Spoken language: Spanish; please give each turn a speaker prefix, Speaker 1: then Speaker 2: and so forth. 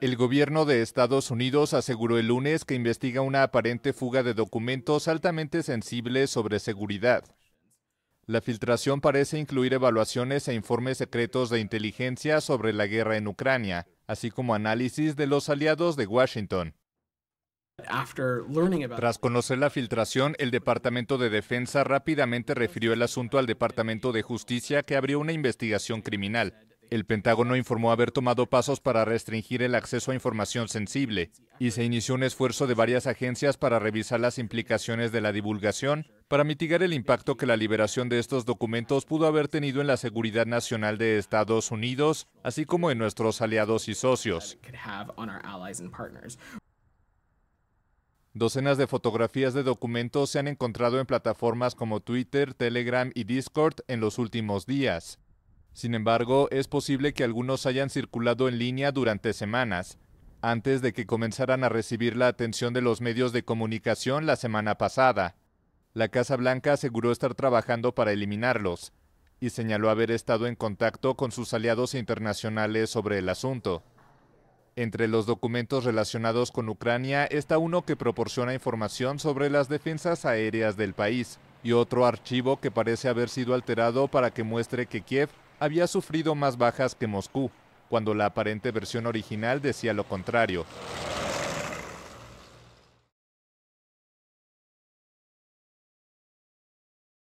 Speaker 1: El gobierno de Estados Unidos aseguró el lunes que investiga una aparente fuga de documentos altamente sensibles sobre seguridad. La filtración parece incluir evaluaciones e informes secretos de inteligencia sobre la guerra en Ucrania, así como análisis de los aliados de Washington. Tras conocer la filtración, el Departamento de Defensa rápidamente refirió el asunto al Departamento de Justicia que abrió una investigación criminal. El Pentágono informó haber tomado pasos para restringir el acceso a información sensible y se inició un esfuerzo de varias agencias para revisar las implicaciones de la divulgación para mitigar el impacto que la liberación de estos documentos pudo haber tenido en la seguridad nacional de Estados Unidos, así como en nuestros aliados y socios. Docenas de fotografías de documentos se han encontrado en plataformas como Twitter, Telegram y Discord en los últimos días. Sin embargo, es posible que algunos hayan circulado en línea durante semanas, antes de que comenzaran a recibir la atención de los medios de comunicación la semana pasada. La Casa Blanca aseguró estar trabajando para eliminarlos y señaló haber estado en contacto con sus aliados internacionales sobre el asunto. Entre los documentos relacionados con Ucrania está uno que proporciona información sobre las defensas aéreas del país y otro archivo que parece haber sido alterado para que muestre que Kiev había sufrido más bajas que Moscú, cuando la aparente versión original decía lo contrario.